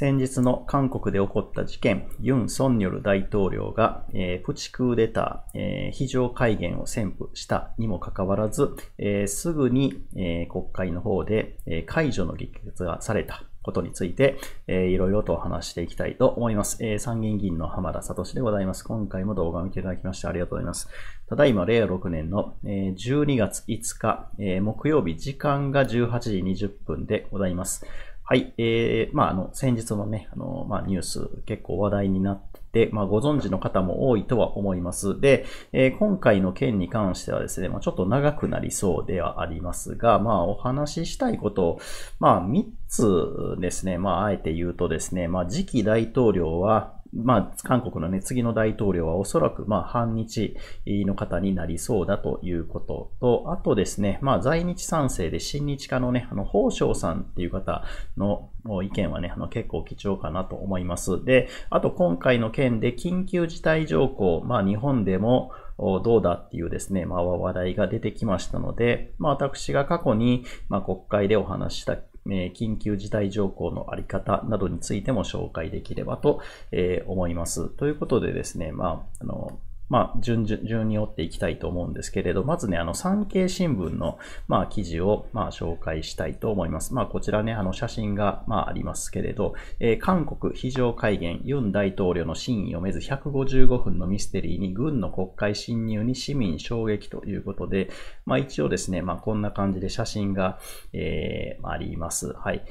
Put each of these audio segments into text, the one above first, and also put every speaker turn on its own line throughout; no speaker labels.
先日の韓国で起こった事件、ユン・ソンニョル大統領が、えー、プチクーデター、えー、非常戒厳を宣布したにもかかわらず、えー、すぐに、え国会の方で、え解除の議決がされたことについて、えー、いろいろと話していきたいと思います。えー、参議院議員の浜田聡でございます。今回も動画を見ていただきましてありがとうございます。ただいま令和6年の、12月5日、えー、木曜日時間が18時20分でございます。はい、えー、まあ、あの、先日のね、あの、まあ、ニュース、結構話題になって、まあ、ご存知の方も多いとは思います。で、えー、今回の件に関してはですね、まあ、ちょっと長くなりそうではありますが、まあ、お話ししたいことを、まあ、3つですね、まあ、あえて言うとですね、まあ、次期大統領は、まあ、韓国のね、次の大統領はおそらく、まあ、反日の方になりそうだということと、あとですね、まあ、在日賛成で親日家のね、あの、宝生さんっていう方の意見はね、あの、結構貴重かなと思います。で、あと今回の件で緊急事態条項、まあ、日本でも、どうだっていうですね、まあ、話題が出てきましたので、まあ、私が過去に、まあ、国会でお話した緊急事態条項のあり方などについても紹介できればと思います。ということでですね、まあ、あの、まあ、順順に追っていきたいと思うんですけれど、まずね、あの、産経新聞の、まあ、記事を、まあ、紹介したいと思います。まあ、こちらね、あの、写真が、まあ、ありますけれど、えー、韓国非常会見、ユン大統領の真意読めず155分のミステリーに軍の国会侵入に市民衝撃ということで、まあ、一応ですね、まあ、こんな感じで写真が、えー、あります。はい。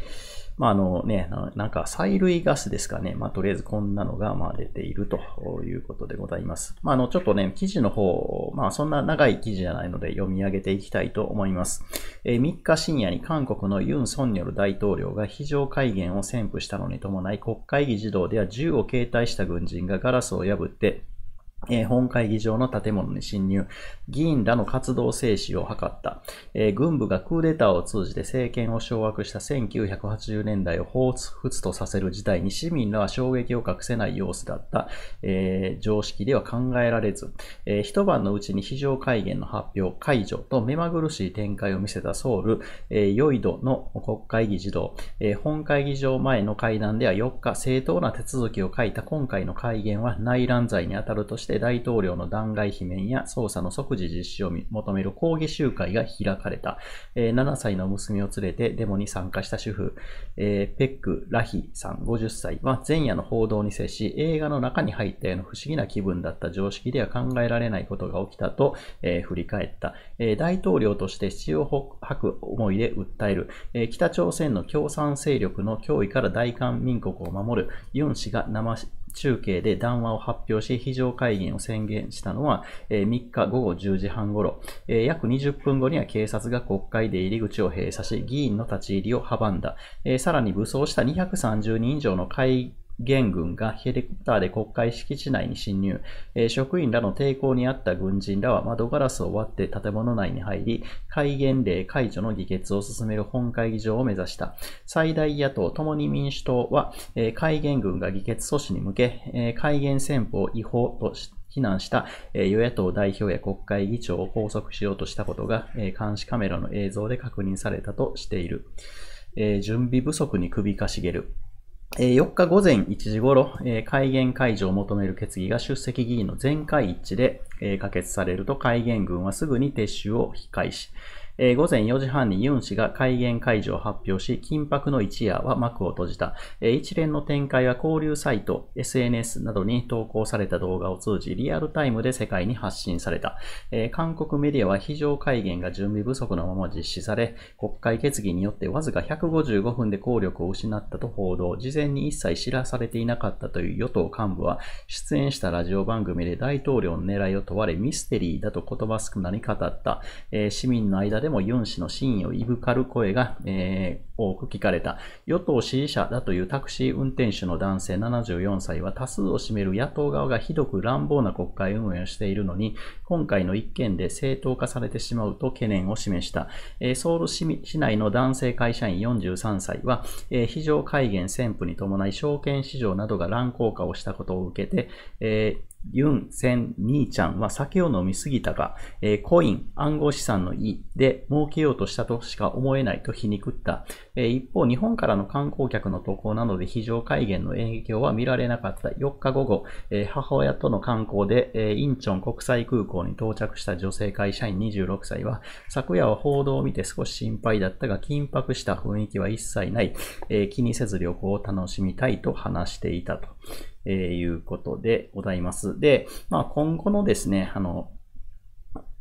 まあ、あのね、なんか、催涙ガスですかね。まあ、とりあえずこんなのが、まあ、出ているということでございます。まあ、あの、ちょっとね、記事の方、まあ、そんな長い記事じゃないので読み上げていきたいと思います。えー、3日深夜に韓国のユン・ソンニョル大統領が非常戒厳を宣布したのに伴い、国会議事堂では銃を携帯した軍人がガラスを破って、えー、本会議場の建物に侵入、議員らの活動制止を図った、えー、軍部がクーデターを通じて政権を掌握した1980年代をふつとさせる事態に市民らは衝撃を隠せない様子だった、えー、常識では考えられず、え一晩のうちに非常会見の発表、解除と目まぐるしい展開を見せたソウル、えヨイドの国会議事堂、え本会議場前の会談では4日、正当な手続きを書いた今回の会見は内乱罪に当たるとしてして大統領の弾劾罷免や捜査の即時実施を求める抗議集会が開かれた。えー、7歳の娘を連れてデモに参加した主婦、えー、ペック・ラヒさん50歳は前夜の報道に接し、映画の中に入ったような不思議な気分だった常識では考えられないことが起きたと、えー、振り返った、えー、大統領として血を吐く思いで訴える、えー、北朝鮮の共産勢力の脅威から大韓民国を守る、ユン氏が生中継で談話を発表し、非常会議を宣言したのは、え3日午後10時半ごろ、え約20分後には警察が国会で入り口を閉鎖し、議員の立ち入りを阻んだ、えさらに武装した230人以上の会議元軍がヘリコプターで国会敷地内に侵入、え職員らの抵抗にあった軍人らは窓ガラスを割って建物内に入り、戒厳令解除の議決を進める本会議場を目指した。最大野党共に民主党は、え戒厳軍が議決阻止に向け、え戒厳戦法違法とし非難した与野党代表や国会議長を拘束しようとしたことが監視カメラの映像で確認されたとしている。準備不足に首かしげる。4日午前1時ごろ、戒厳解除を求める決議が出席議員の全会一致で可決されると戒厳軍はすぐに撤収を控えし、えー、午前4時半にユン氏が戒厳解除を発表し、緊迫の一夜は幕を閉じた。えー、一連の展開は交流サイト、SNS などに投稿された動画を通じ、リアルタイムで世界に発信された。えー、韓国メディアは非常戒厳が準備不足のまま実施され、国会決議によってわずか155分で効力を失ったと報道、事前に一切知らされていなかったという与党幹部は、出演したラジオ番組で大統領の狙いを問われ、ミステリーだと言葉少なに語った。えー、市民の間ででもユン氏の真意をいぶかる声が、え多く聞かれた。与党支持者だというタクシー運転手の男性74歳は多数を占める野党側がひどく乱暴な国会運営をしているのに、今回の一件で正当化されてしまうと懸念を示した。えー、ソウル市内の男性会社員43歳は、えー、非常戒厳宣布に伴い証券市場などが乱高果をしたことを受けて、えーユン・セン・ニーちゃんは酒を飲みすぎたが、えー、コイン、暗号資産の意で儲けようとしたとしか思えないと皮肉った。一方、日本からの観光客の渡航などで非常戒厳の影響は見られなかった4日午後、母親との観光で、インチョン国際空港に到着した女性会社員26歳は、昨夜は報道を見て少し心配だったが、緊迫した雰囲気は一切ない、気にせず旅行を楽しみたいと話していたと。いうことでございます。で、まあ、今後のですね、あの、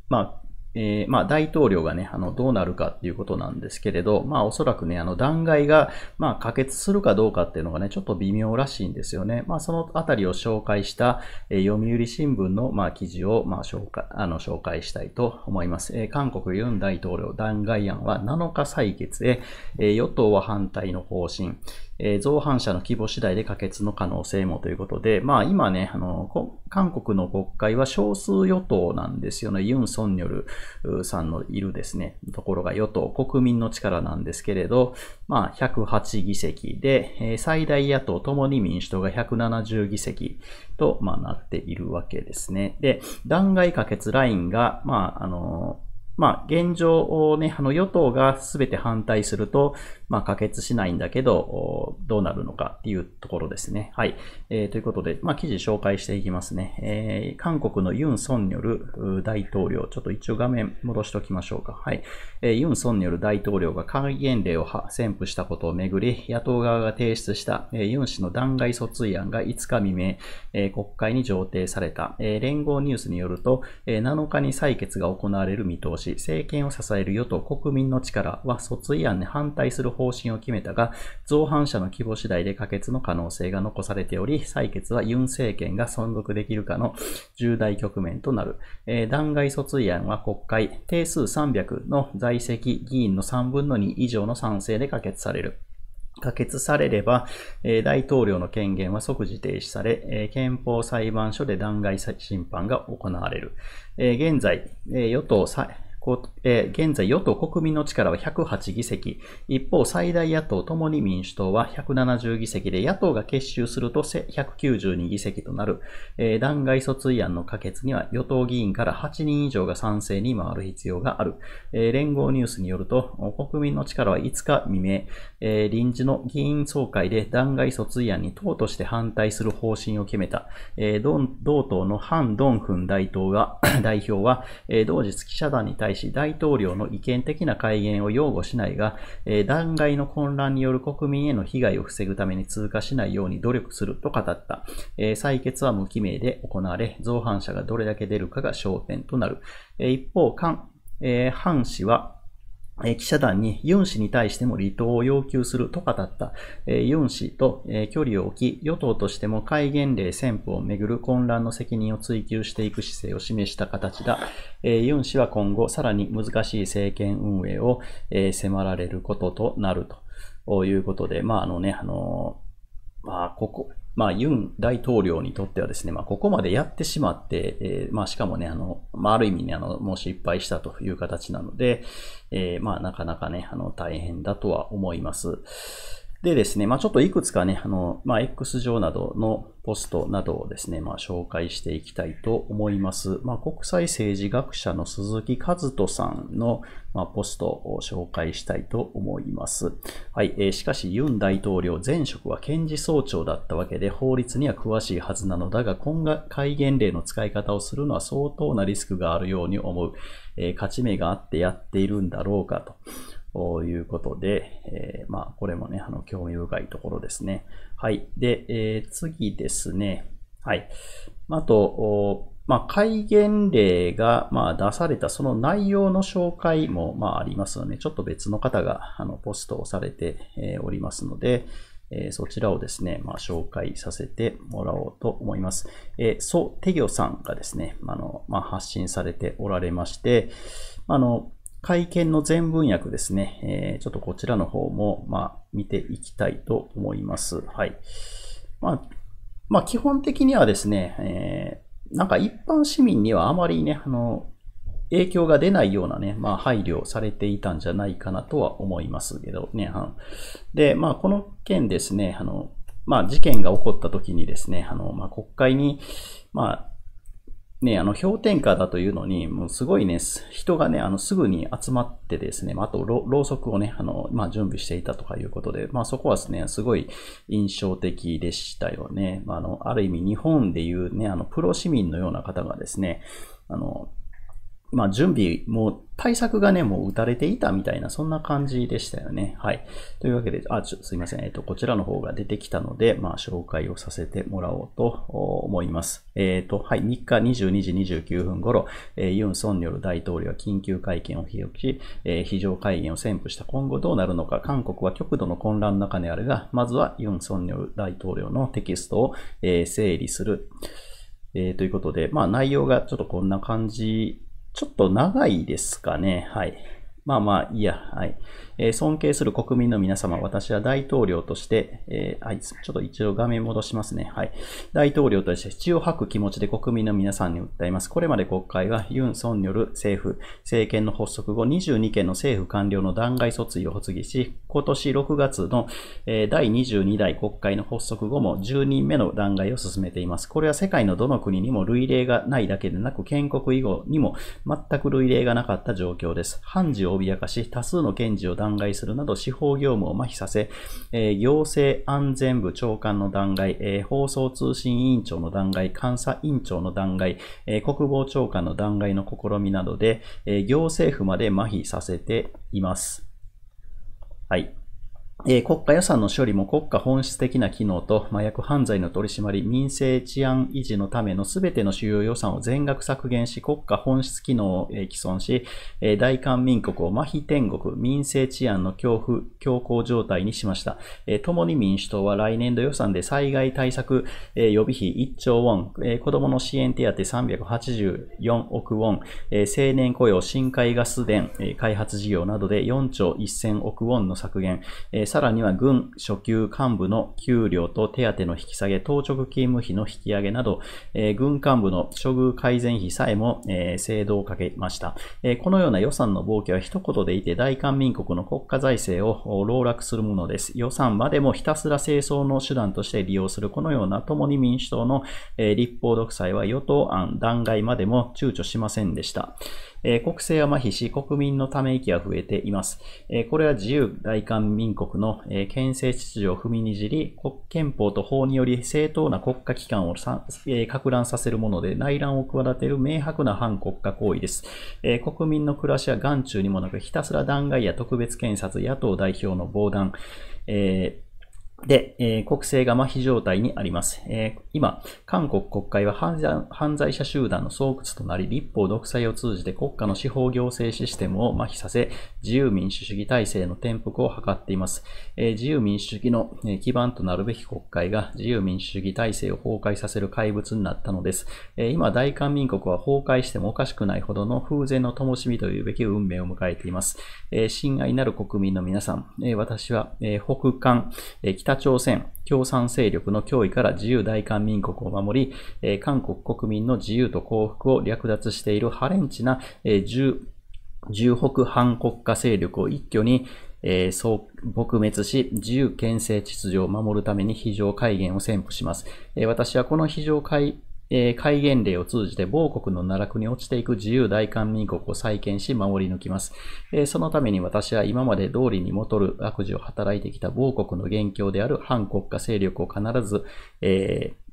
まあ、えー、まあ、大統領がね、あの、どうなるかっていうことなんですけれど、まあ、おそらくね、あの、弾劾が、まあ、可決するかどうかっていうのがね、ちょっと微妙らしいんですよね。まあ、そのあたりを紹介した、えー、読売新聞の、まあ、記事を、まあ、紹介、あの、紹介したいと思います。えー、韓国ユン大統領弾劾案は7日採決へ、え与党は反対の方針、えー、造反者の規模次第で可決の可能性もということで、まあ今ね、あの、韓国の国会は少数与党なんですよね。ユン・ソンニョルさんのいるですね、ところが与党、国民の力なんですけれど、まあ108議席で、えー、最大野党ともに民主党が170議席と、まあ、なっているわけですね。で、弾劾可決ラインが、まああの、まあ、現状をね、あの、与党が全て反対すると、まあ、可決しないんだけど、どうなるのかっていうところですね。はい。えー、ということで、まあ、記事紹介していきますね。えー、韓国のユン・ソンニョル大統領、ちょっと一応画面戻しておきましょうか。はい。えー、ユン・ソンニョル大統領が戒厳令を宣布したことをめぐり、野党側が提出した、えー、ユン氏の弾劾訴追案が5日未明、えー、国会に上呈された。えー、連合ニュースによると、えー、7日に採決が行われる見通し、政権を支える与党国民の力は訴追案に反対する方針を決めたが、造反者の規模次第で可決の可能性が残されており、採決はユン政権が存続できるかの重大局面となる。えー、弾劾訴追案は国会、定数300の在籍議員の3分の2以上の賛成で可決される。可決されれば、え大統領の権限は即時停止され、え憲法裁判所で弾劾審判が行われる。え現在、与党えー、現在、与党国民の力は108議席。一方、最大野党共に民主党は170議席で、野党が結集すると192議席となる。えー、弾劾訴追案の可決には、与党議員から8人以上が賛成に回る必要がある。えー、連合ニュースによると、国民の力は5日未明、えー、臨時の議員総会で弾劾訴追案に党として反対する方針を決めた。えー、同党のハン・ドンフン代表が、代表は、えー、同日記者団に対しし大統領の意見的な改元を擁護しないが、えー、弾劾の混乱による国民への被害を防ぐために通過しないように努力すると語った。えー、採決は無記名で行われ、造反者がどれだけ出るかが焦点となる。えー、一方、えー、氏は、記者団にユン氏に対しても離党を要求すると語った、えユン氏と、え距離を置き、与党としても戒厳令宣布をめぐる混乱の責任を追及していく姿勢を示した形だ。えユン氏は今後さらに難しい政権運営を、え迫られることとなるということで、まああのね、あのまあここ、まあ、ユン大統領にとってはですね、まあ、ここまでやってしまって、えー、まあ、しかもね、あの、まあ、ある意味ね、あの、もう失敗したという形なので、えー、まあ、なかなかね、あの、大変だとは思います。でですね、まあ、ちょっといくつかね、あの、まあ、X 上などのポストなどをですね、まあ、紹介していきたいと思います。まあ、国際政治学者の鈴木和人さんの、まあ、ポストを紹介したいと思います。はい、えー、しかし、ユン大統領前職は検事総長だったわけで、法律には詳しいはずなのだが、今後、戒厳令の使い方をするのは相当なリスクがあるように思う。えー、勝ち目があってやっているんだろうかと。ということで、えー、まあ、これもね、あの、興味深いところですね。はい。で、えー、次ですね。はい。あと、まあ、戒厳令が、まあ、出されたその内容の紹介も、まあ、ありますので、ちょっと別の方が、あの、ポストをされて、えー、おりますので、えー、そちらをですね、まあ、紹介させてもらおうと思います。えー、ソ・テギョさんがですね、あの、まあ、発信されておられまして、あの、会見の全文訳ですね、えー、ちょっとこちらの方も、まあ、見ていきたいと思います。はい。まあ、まあ、基本的にはですね、えー、なんか一般市民にはあまりね、あの、影響が出ないようなね、まあ、配慮されていたんじゃないかなとは思いますけどね。あで、まあ、この件ですね、あの、まあ、事件が起こった時にですね、あの、まあ、国会に、まあ、ね、あの、氷点下だというのに、もうすごいね、人がね、あの、すぐに集まってですね、まあ、あとろ、ろうそくをね、あの、まあ、準備していたとかいうことで、まあ、そこはですね、すごい印象的でしたよね。まあ、あの、ある意味、日本でいうね、あの、プロ市民のような方がですね、あの、まあ、準備、もう対策がね、もう打たれていたみたいな、そんな感じでしたよね。はい。というわけで、あ、ちょすいません。えっ、と、こちらの方が出てきたので、まあ、紹介をさせてもらおうと思います。えっ、ー、と、はい。3日22時29分頃、えー、ユン・ソンによる大統領は緊急会見を開き、えー、非常会見を宣布した今後どうなるのか、韓国は極度の混乱の中にあるが、まずはユン・ソンによる大統領のテキストを、え整理する。えということで、まあ、内容がちょっとこんな感じちょっと長いですかね。はい。まあまあ、いや、はい。え尊敬する国民の皆様、私は大統領として、えー、あいつ、ちょっと一応画面戻しますね。はい。大統領として血を吐く気持ちで国民の皆さんに訴えます。これまで国会はユン・ソンによる政府、政権の発足後、22件の政府官僚の弾劾訴追を発議し、今年6月の、えー、第22代国会の発足後も10人目の弾劾を進めています。これは世界のどの国にも類例がないだけでなく、建国以後にも全く類例がなかった状況です。判事を脅かし、多数の検事を弾弾劾するなど司法業務を麻痺させ、えー、行政安全部長官の弾劾、えー、放送通信委員長の弾劾、監査委員長の弾劾、えー、国防長官の弾劾の試みなどで、えー、行政府まで麻痺させています。はい。国家予算の処理も国家本質的な機能と麻薬犯罪の取り締まり、民生治安維持のためのすべての主要予算を全額削減し、国家本質機能を、既存し、大韓民国を麻痺天国、民生治安の恐怖、強行状態にしました。共に民主党は来年度予算で災害対策、予備費1兆ウォン、子供の支援手当384億ウォン、青年雇用、深海ガス田、開発事業などで4兆1000億ウォンの削減、さらには軍初級幹部の給料と手当の引き下げ、当直勤務費の引き上げなど、えー、軍幹部の処遇改善費さえも、えー、制度をかけました、えー、このような予算の暴挙は一言でいて大韓民国の国家財政を籠絡するものです。予算までもひたすら清掃の手段として利用する、このような共に民主党の、え立法独裁は与党案、弾劾までも躊躇しませんでした。えー、国政は麻痺し、国民のため息は増えています。えー、これは自由大韓民国の、えー、憲政秩序を踏みにじり、憲法と法により正当な国家機関をさ、えー、拡乱させるもので、内乱を企てる明白な反国家行為です。えー、国民の暮らしは眼中にもなく、ひたすら弾劾や特別検察、野党代表の防弾、えーで、えー、国政が麻痺状態にあります。えー、今、韓国国会は犯罪者集団の創屈となり、立法独裁を通じて国家の司法行政システムを麻痺させ、自由民主主義体制の転覆を図っています。えー、自由民主主義の基盤となるべき国会が自由民主主義体制を崩壊させる怪物になったのです。え今、大韓民国は崩壊してもおかしくないほどの風前の灯火というべき運命を迎えています。え親愛なる国民の皆さん、え私は、え北韓、え北北朝鮮共産勢力の脅威から自由大韓民国を守り、え韓国国民の自由と幸福を略奪しているハレンチな、えー、重北反国家勢力を一挙に、えー、そう撲滅し、自由憲政秩序を守るために非常戒厳を宣布します。えー、私はこの非常戒えー、戒厳令を通じて某国の奈落に落ちていく自由大韓民国を再建し守り抜きます。えー、そのために私は今まで通りに戻る悪事を働いてきた某国の元凶である反国家勢力を必ず、えー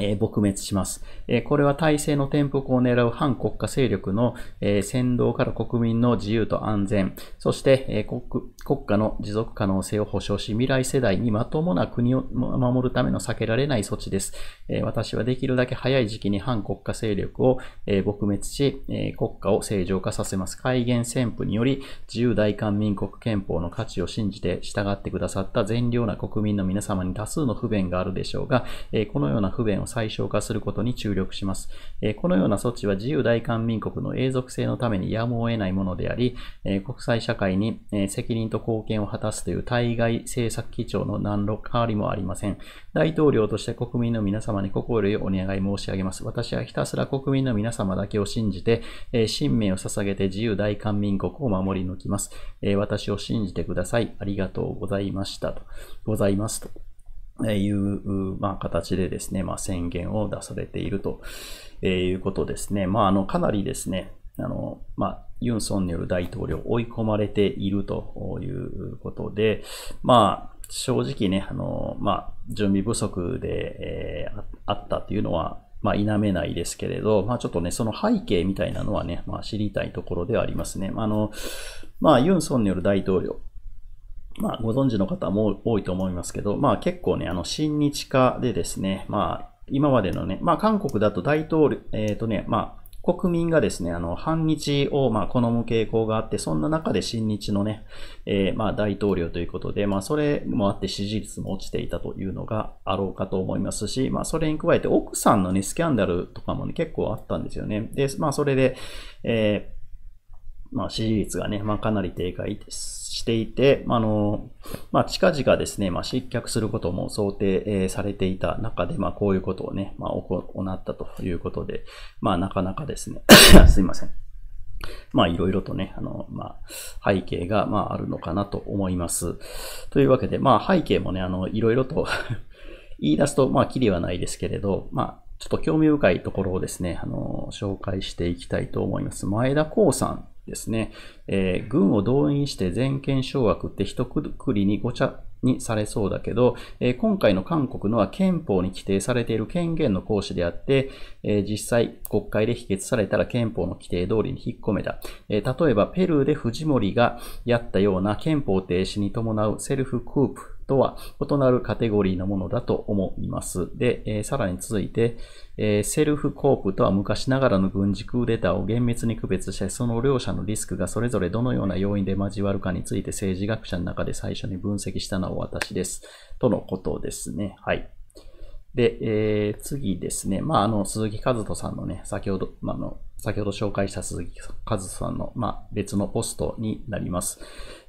えー、撲滅します。えー、これは体制の転覆を狙う反国家勢力の、えー、先導から国民の自由と安全、そして、え国国家の持続可能性を保障し、未来世代にまともな国を守るための避けられない措置です。え私はできるだけ早い時期に反国家勢力を、え撲滅し、え国家を正常化させます。戒厳宣布により、自由大韓民国憲法の価値を信じて従ってくださった善良な国民の皆様に多数の不便があるでしょうが、えこのような不便を最小化することに注力します。このような措置は自由大韓民国の永続性のためにやむを得ないものであり、国際社会に責任と貢献を果たすという対外政策基調の何の変わりもありません。大統領として国民の皆様に心よりお願い申し上げます。私はひたすら国民の皆様だけを信じて、神明を捧げて自由大韓民国を守り抜きます。私を信じてください。ありがとうございました。とございますと。いう、まあ、形でですね、まあ、宣言を出されているということですね。まあ、あの、かなりですね、あの、まあ、ユン・ソンによる大統領追い込まれているということで、まあ、正直ね、あの、まあ、準備不足で、えー、あったというのは、まあ、否めないですけれど、まあ、ちょっとね、その背景みたいなのはね、まあ、知りたいところではありますね。あの、まあ、ユン・ソンによる大統領、まあ、ご存知の方も多いと思いますけど、まあ、結構ね、あの、親日化でですね、まあ、今までのね、まあ、韓国だと大統領、えっ、ー、とね、まあ、国民がですね、あの、反日を、まあ、好む傾向があって、そんな中で親日のね、えー、まあ、大統領ということで、まあ、それもあって支持率も落ちていたというのがあろうかと思いますし、まあ、それに加えて、奥さんのね、スキャンダルとかもね、結構あったんですよね。で、まあ、それで、えーまあ、支持率がね、まあ、かなり低下していて、あの、まあ、近々ですね、まあ、失脚することも想定されていた中で、まあ、こういうことをね、まあ、行ったということで、まあ、なかなかですね、すいません。まあ、いろいろとね、あの、まあ、背景が、まあ、あるのかなと思います。というわけで、まあ、背景もね、あの、いろいろと 言い出すと、まあ、きりはないですけれど、まあ、ちょっと興味深いところをですね、あの、紹介していきたいと思います。前田光さんですね、えー、軍を動員して全権掌握って一括りにごちゃにされそうだけど、えー、今回の韓国のは憲法に規定されている権限の行使であって、えー、実際国会で否決されたら憲法の規定通りに引っ込めた。え例えばペルーでフジモリがやったような憲法停止に伴うセルフクープとは異なるカテゴリーのものだと思います。で、えー、さらに続いて、えー、セルフコープとは昔ながらの軍事クーデターを厳密に区別して、その両者のリスクがそれぞれどのような要因で交わるかについて政治学者の中で最初に分析したのは私です。とのことですね。はい。で、えー、次ですね。まあ、あの、鈴木和人さんのね、先ほど、まあの、先ほど紹介した鈴木和さんの、まあ、別のポストになります。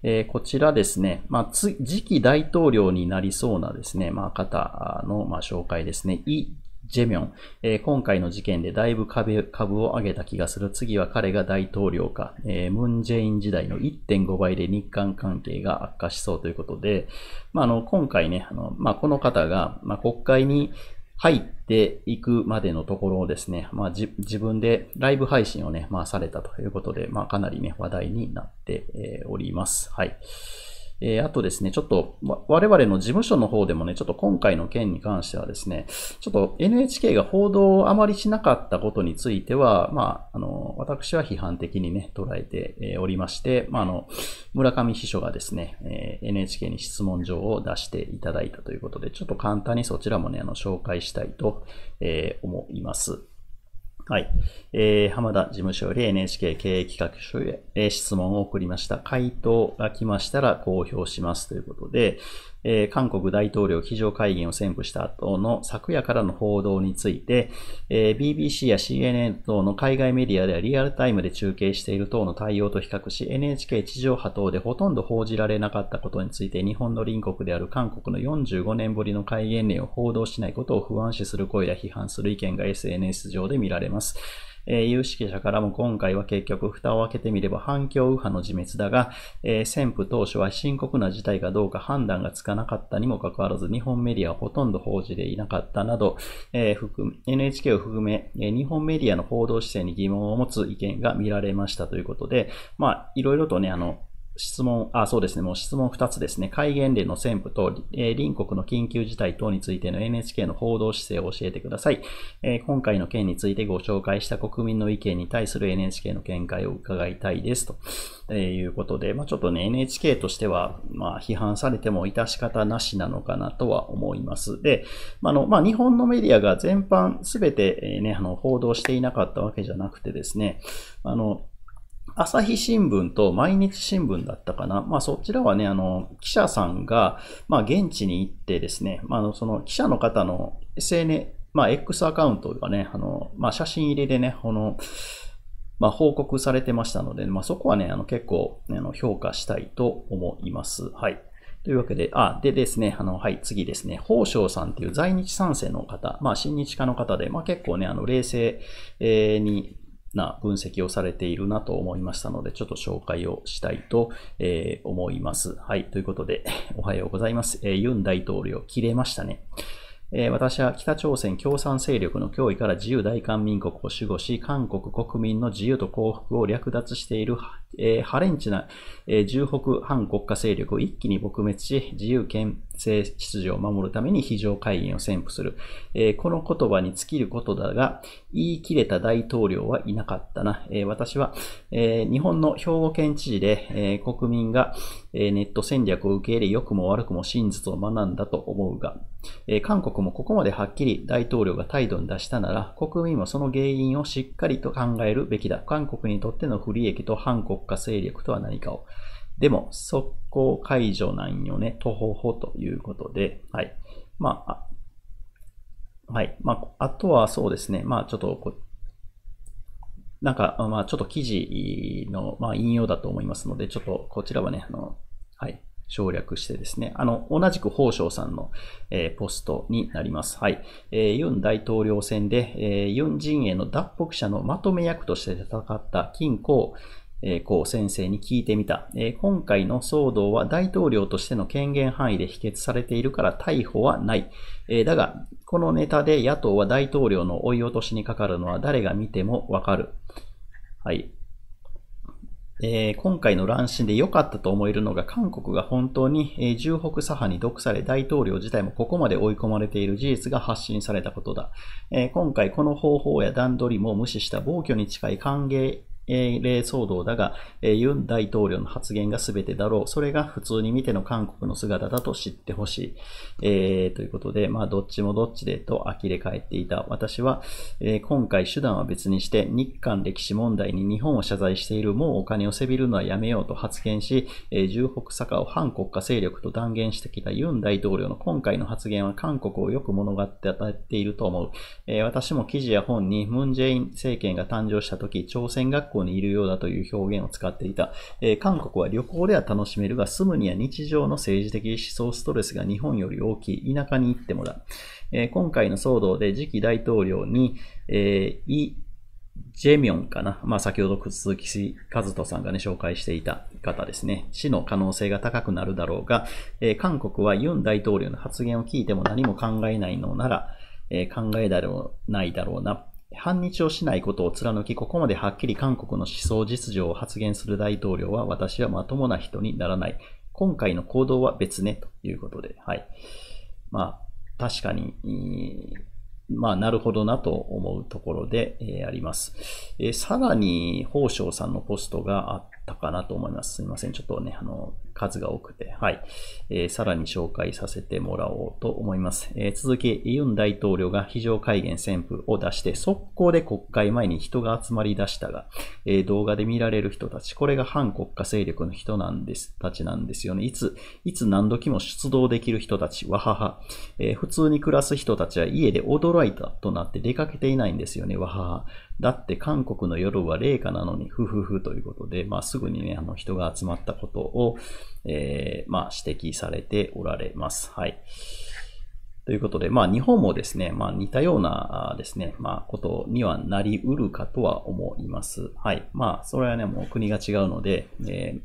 えー、こちらですね、まあ、次期大統領になりそうなですね、まあ、方の、まあ、紹介ですね。イ・ジェミョン、えー、今回の事件でだいぶ株株を上げた気がする。次は彼が大統領か。えー、ムン・ジェイン時代の1.5倍で日韓関係が悪化しそうということで、まあ、あの今回ね、あのまあ、この方が、まあ、国会に入っていくまでのところをですね、まあ、自分でライブ配信をね、まあ、されたということで、まあ、かなりね、話題になっております。はい。えー、あとですね、ちょっと、我々の事務所の方でもね、ちょっと今回の件に関してはですね、ちょっと NHK が報道をあまりしなかったことについては、まあ、あの、私は批判的にね、捉えておりまして、まあ、あの、村上秘書がですね、え NHK に質問状を出していただいたということで、ちょっと簡単にそちらもね、あの、紹介したいと、え思います。はい。えー、浜田事務所より NHK 経営企画書へ、え質問を送りました。回答が来ましたら公表しますということで、えー、韓国大統領非常会議を宣布した後の昨夜からの報道について、えー、BBC や CNN 等の海外メディアではリアルタイムで中継している等の対応と比較し、NHK 地上波等でほとんど報じられなかったことについて、日本の隣国である韓国の45年ぶりの戒厳令を報道しないことを不安視する声や批判する意見が SNS 上で見られます。えー、有識者からも今回は結局蓋を開けてみれば反共右派の自滅だが、えー、先府当初は深刻な事態かどうか判断がつかなかったにもかかわらず、日本メディアはほとんど報じていなかったなど、えー、む NHK を含め、え日本メディアの報道姿勢に疑問を持つ意見が見られましたということで、まあ、いろいろとね、あの、質問、あ、そうですね。もう質問2つですね。戒厳令の宣布と、えー、隣国の緊急事態等についての NHK の報道姿勢を教えてください、えー、今回の件についてご紹介した国民の意見に対する NHK の見解を伺いたいです。と、えー、いうことで、まあ、ちょっとね、NHK としては、まあ、批判されても致し方なしなのかなとは思います。で、あの、まあ、日本のメディアが全般すべて、ね、あの、報道していなかったわけじゃなくてですね、あの、朝日新聞と毎日新聞だったかな。まあそちらはね、あの、記者さんが、まあ現地に行ってですね、まあその記者の方の SNS、まあ X アカウントがね、あの、まあ写真入れでね、この、まあ報告されてましたので、まあそこはね、あの結構、ね、あの評価したいと思います。はい。というわけで、あ、でですね、あの、はい、次ですね、宝生さんっていう在日三世の方、まあ、親日家の方で、まあ、結構ね、あの、冷静に、な分析をされているなと思いましたので、ちょっと紹介をしたいと、え思います。はい。ということで、おはようございます。えユン大統領、切れましたね。え私は北朝鮮共産勢力の脅威から自由大韓民国を守護し、韓国国民の自由と幸福を略奪しているえー、ハレンチな、えー、重北反国家勢力を一気に撲滅し、自由権制秩序を守るために非常会議を宣布する。えー、この言葉に尽きることだが、言い切れた大統領はいなかったな。えー、私は、えー、日本の兵庫県知事で、えー、国民が、えー、ネット戦略を受け入れ、良くも悪くも真実を学んだと思うが、えー、韓国もここまではっきり大統領が態度に出したなら、国民もその原因をしっかりと考えるべきだ。韓国にとっての不利益と反国国家勢力とは何かを。でも、速攻解除なんよね、とほほということで、はい。まあ、はい。まあ、あとはそうですね、まあ、ちょっとこ、なんか、まあ、ちょっと記事の、まあ、引用だと思いますので、ちょっとこちらはね、あの、はい。省略してですね、あの、同じく宝生さんの、えー、ポストになります。はい。えー、ユン大統領選で、えー、ユン陣営の脱北者のまとめ役として戦った金庫、えー、こう先生に聞いてみた、えー、今回の騒動は大統領としての権限範囲で否決されているから逮捕はない。えー、だが、このネタで野党は大統領の追い落としにかかるのは誰が見てもわかる。はい。えー、今回の乱心で良かったと思えるのが韓国が本当に、えー、重北左派に毒され大統領自体もここまで追い込まれている事実が発信されたことだ、えー、今回この方法や段取りも無視した暴挙に近い歓迎霊騒動だが、ユン大統領の発言が全てだろう。それが普通に見ての韓国の姿だと知ってほしい。えー、ということで、まあ、どっちもどっちでと呆れ返っていた。私は、えー、今回手段は別にして、日韓歴史問題に日本を謝罪している、もうお金をせびるのはやめようと発言し、えー、重北坂を反国家勢力と断言してきたユン大統領の今回の発言は韓国をよく物語っていると思う。えー、私も記事や本に、ムンジェイン政権が誕生した時、朝鮮学校校にいるようだという表現を使っていた。えー、韓国は旅行では楽しめるが、住むには日常の政治的思想ストレスが日本より大きい。田舎に行ってもだ。えー、今回の騒動で次期大統領に、えー、イ・ジェミョンかな。まあ、先ほど鈴木和人さんがね、紹介していた方ですね。死の可能性が高くなるだろうが、えー、韓国はユン大統領の発言を聞いても何も考えないのなら、え考えだろう、ないだろうな。反日をしないことを貫き、ここまではっきり韓国の思想実情を発言する大統領は、私はまともな人にならない。今回の行動は別ね、ということで、はい。まあ、確かに、まあ、なるほどなと思うところで、えあります。えさらに、法生さんのポストがあったかなと思います。すいません。ちょっとね、あの、数が多くて、はい。えー、さらに紹介させてもらおうと思います。えー、続き、ユン大統領が非常戒厳宣布を出して、速攻で国会前に人が集まり出したが、えー、動画で見られる人たち、これが反国家勢力の人なんです、たちなんですよね。いつ、いつ何時も出動できる人たち、わはは。えー、普通に暮らす人たちは家で驚いたとなって出かけていないんですよね、わはは。だって韓国の夜は冷夏なのに、ふふふということで、まあ、すぐにね、あの、人が集まったことを、えー、まあ、指摘されておられます。はい。ということで、まあ、日本もですね、まあ、似たようなですね、まあ、ことにはなりうるかとは思います。はい。まあ、それはね、もう国が違うので、えー、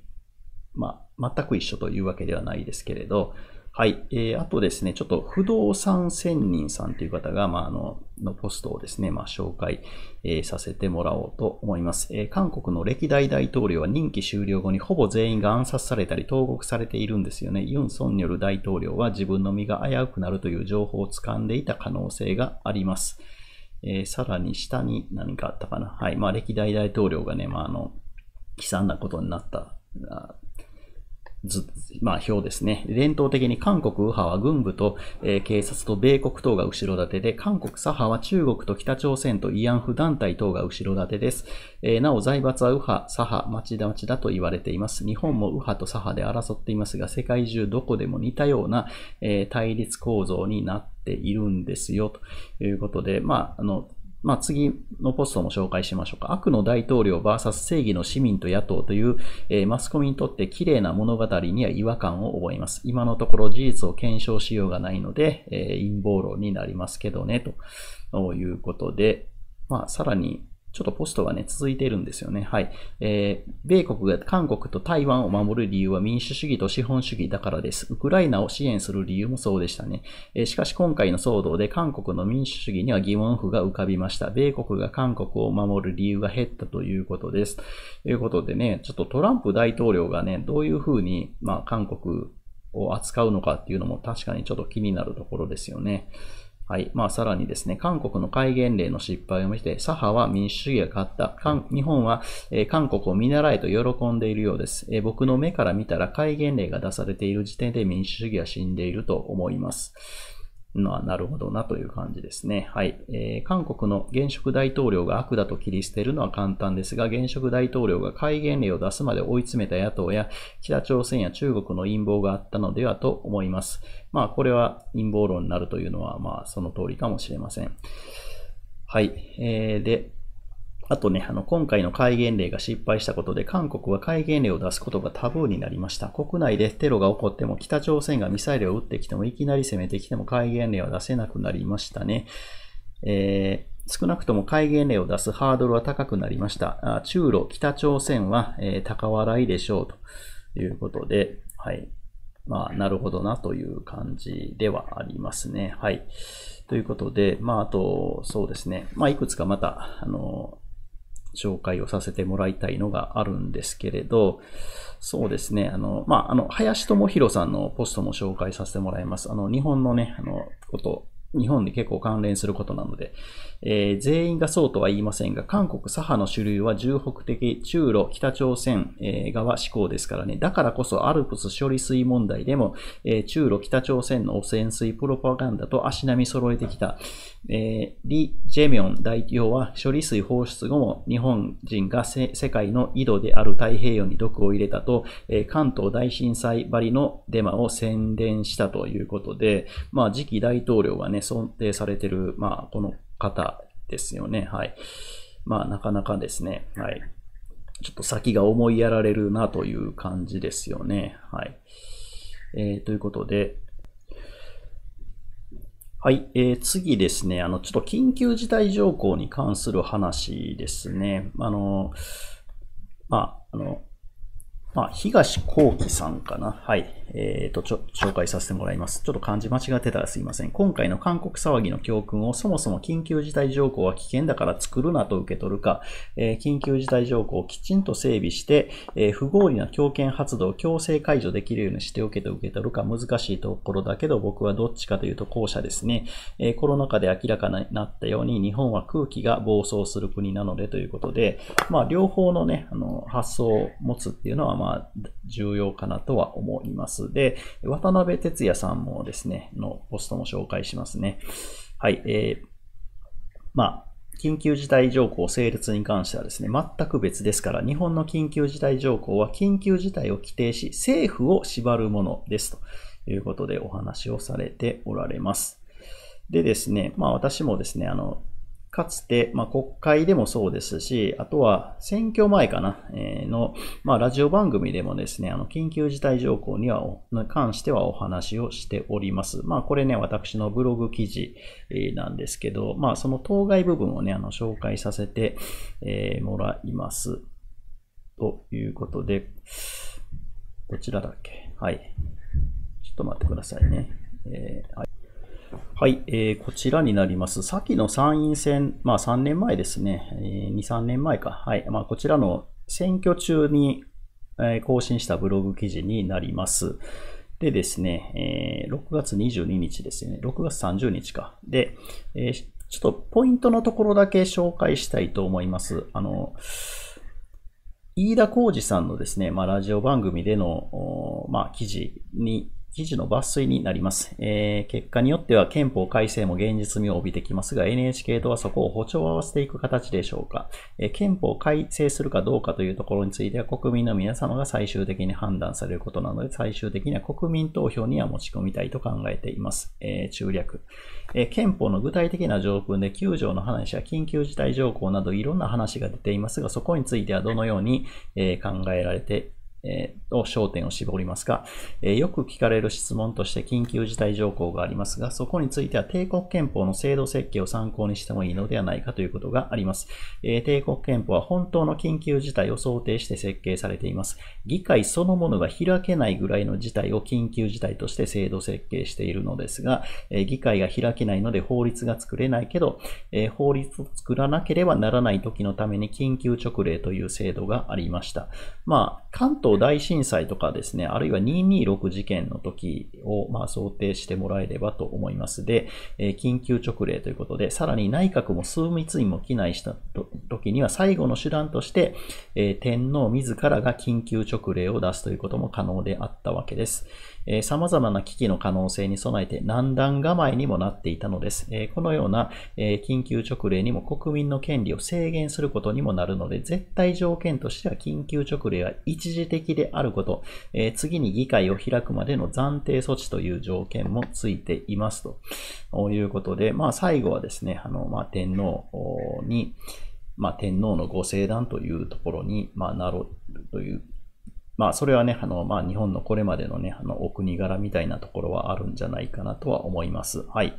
まあ、全く一緒というわけではないですけれど、はい。えー、あとですね、ちょっと不動産仙人さんという方が、まあ、あの、のポストをですね、まあ、紹介、えー、させてもらおうと思います、えー、韓国の歴代大統領は任期終了後にほぼ全員が暗殺されたり投獄されているんですよね。ユン・ソンによる大統領は自分の身が危うくなるという情報を掴んでいた可能性があります。えー、さらに下に何かあったかな。はい。まあ、歴代大統領がね、まあ、あの、悲惨なことになったまあ、表ですね。伝統的に韓国右派は軍部と、えー、警察と米国等が後ろ盾で、韓国左派は中国と北朝鮮と慰安婦団体等が後ろ盾です。えー、なお、財閥は右派、左派、町田町だと言われています。日本も右派と左派で争っていますが、世界中どこでも似たような、えー、対立構造になっているんですよ、ということで、まあ、あの、まあ、次のポストも紹介しましょうか。悪の大統領 VS 正義の市民と野党という、えー、マスコミにとって綺麗な物語には違和感を覚えます。今のところ事実を検証しようがないので、えー、陰謀論になりますけどね、ということで、まあ、さらにちょっとポストがね、続いているんですよね。はい。えー、米国が韓国と台湾を守る理由は民主主義と資本主義だからです。ウクライナを支援する理由もそうでしたね。えー、しかし今回の騒動で韓国の民主主義には疑問符が浮かびました。米国が韓国を守る理由が減ったということです。ということでね、ちょっとトランプ大統領がね、どういうふうに、まあ、韓国を扱うのかっていうのも確かにちょっと気になるところですよね。はい。まあ、さらにですね、韓国の戒厳令の失敗を見て、左派は民主主義が勝った。日本は、えー、韓国を見習えと喜んでいるようです、えー、僕の目から見たら戒厳令が出されている時点で民主主義は死んでいると思います。まあ、なるほどなという感じですね。はい。えー、韓国の現職大統領が悪だと切り捨てるのは簡単ですが、現職大統領が戒厳令を出すまで追い詰めた野党や、北朝鮮や中国の陰謀があったのではと思います。まあ、これは陰謀論になるというのは、まあ、その通りかもしれません。はい。えー、で、あとね、あの、今回の戒厳令が失敗したことで、韓国は戒厳令を出すことがタブーになりました。国内でテロが起こっても、北朝鮮がミサイルを撃ってきても、いきなり攻めてきても、戒厳令は出せなくなりましたね。えー少なくとも戒厳令を出すハードルは高くなりました。中ロ、北朝鮮は、えー、高笑いでしょうということで、はい。まあ、なるほどなという感じではありますね。はい。ということで、まあ、あと、そうですね。まあ、いくつかまた、あの、紹介をさせてもらいたいのがあるんですけれど、そうですね、あの、まあ、あの、林智弘さんのポストも紹介させてもらいます。あの、日本のね、あの、こと、日本で結構関連することなので、えー、全員がそうとは言いませんが、韓国左派の主流は重北的中路北朝鮮、えー、側志向ですからね、だからこそアルプス処理水問題でも、えー、中路北朝鮮の汚染水プロパガンダと足並み揃えてきた、えー、リ・ジェミョン代表は処理水放出後も日本人が世界の井戸である太平洋に毒を入れたと、えー、関東大震災ばりのデマを宣伝したということで、まあ次期大統領はね、想定されてる、まあ、この方ですよね。はい。まあ、なかなかですね、はい。ちょっと先が思いやられるなという感じですよね。はい。えー、ということで、はい、えー、次ですね、あの、ちょっと緊急事態条項に関する話ですね。あの、まあ、あの、まあ、東幸喜さんかな。はい。えっ、ー、と、ちょ、紹介させてもらいます。ちょっと漢字間違ってたらすいません。今回の韓国騒ぎの教訓をそもそも緊急事態条項は危険だから作るなと受け取るか、えー、緊急事態条項をきちんと整備して、えー、不合理な強権発動を強制解除できるようにしておけと受け取るか難しいところだけど僕はどっちかというと後者ですね。えー、コロナ禍で明らかになったように日本は空気が暴走する国なのでということで、まあ両方のね、あの、発想を持つっていうのは、まあ、重要かなとは思います。で、渡辺哲也さんもですね、のポストも紹介しますね。はい、えー、まあ、緊急事態条項成立に関してはですね、全く別ですから、日本の緊急事態条項は緊急事態を規定し、政府を縛るものですということでお話をされておられます。でですね、まあ私もですね、あの、かつて、まあ、国会でもそうですし、あとは選挙前かな、えー、の、まあ、ラジオ番組でもですね、あの、緊急事態条項には、関してはお話をしております。まあ、これね、私のブログ記事なんですけど、まあ、その当該部分をね、あの、紹介させて、えー、もらいます。ということで、どちらだっけはい。ちょっと待ってくださいね。えーはい、えー、こちらになります。先の参院選、まあ3年前ですね、えー、2、3年前か。はい、まあこちらの選挙中に、えー、更新したブログ記事になります。でですね、えー、6月22日ですね、6月30日か。で、えー、ちょっとポイントのところだけ紹介したいと思います。あの、飯田浩二さんのですね、まあ、ラジオ番組での、まあ、記事に記事の抜粋になります、えー、結果によっては憲法改正も現実味を帯びてきますが、NHK とはそこを歩調を合わせていく形でしょうか、えー、憲法改正するかどうかというところについては、国民の皆様が最終的に判断されることなので、最終的には国民投票には持ち込みたいと考えています。えー、中略、え憲法の具体的な条文で9条の話や緊急事態条項などいろんな話が出ていますが、そこについてはどのように、え考えられてえー、を焦点を絞りますが、えー、よく聞かれる質問として緊急事態条項がありますが、そこについては帝国憲法の制度設計を参考にしてもいいのではないかということがあります。えー、帝国憲法は本当の緊急事態を想定して設計されています。議会そのものが開けないぐらいの事態を緊急事態として制度設計しているのですが、え議会が開けないので法律が作れないけど、え法律を作らなければならない時のために緊急直令という制度がありました。まあ、関東東大震災とかですね、あるいは226事件の時を、まあ、想定してもらえればと思います。で、えー、緊急直令ということで、さらに内閣も枢密院も機内した時には最後の手段として、えー、天皇自らが緊急直令を出すということも可能であったわけです。えー、様々な危機の可能性に備えて難段構えにもなっていたのです。えー、このような、えー、緊急直令にも国民の権利を制限することにもなるので、絶対条件としては緊急直令は一時的であること、えー、次に議会を開くまでの暫定措置という条件もついていますということで、まあ、最後はですね、あの、まあ、天皇に、まあ、天皇のご聖団というところに、まあ、なろうというまあ、それはね、あの、まあ、日本のこれまでのね、あの、お国柄みたいなところはあるんじゃないかなとは思います。はい。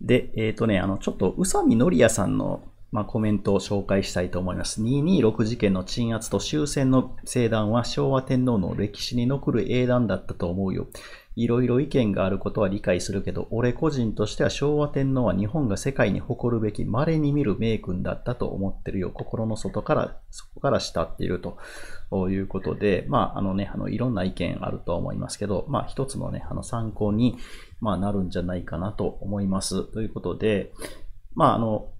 で、えっ、ー、とね、あの、ちょっと宇佐美のりやさんのまあ、コメントを紹介したいと思います。226事件の鎮圧と終戦の正談は昭和天皇の歴史に残る英断だったと思うよ。いろいろ意見があることは理解するけど、俺個人としては昭和天皇は日本が世界に誇るべき稀に見る名君だったと思ってるよ。心の外から、そこから慕っているということで、まあ、あのね、あの、いろんな意見あるとは思いますけど、まあ、一つのね、あの、参考に、まあ、なるんじゃないかなと思います。ということで、まあ、あの、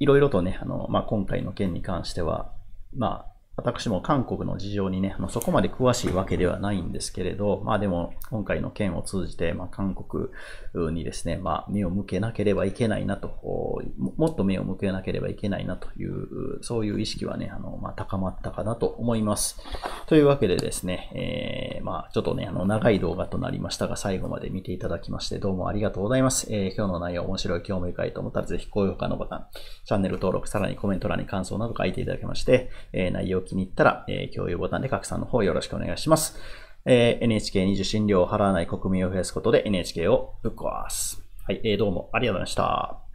いろいろとね、あの、まあ、今回の件に関しては、まあ、私も韓国の事情にね、そこまで詳しいわけではないんですけれど、まあでも今回の件を通じて、まあ、韓国にですね、まあ目を向けなければいけないなと、もっと目を向けなければいけないなという、そういう意識はね、あのまあ、高まったかなと思います。というわけでですね、えー、まあちょっとね、あの長い動画となりましたが、最後まで見ていただきましてどうもありがとうございます。えー、今日の内容面白い、興味深いと思ったらぜひ高評価のボタン、チャンネル登録、さらにコメント欄に感想など書いていただきまして、えー、内容気に入ったら、えー、共有ボタンで拡散の方よろしくお願いします。えー、NHK に受信料を払わない国民を増やすことで NHK をぶっ壊す。はい、えー、どうもありがとうございました。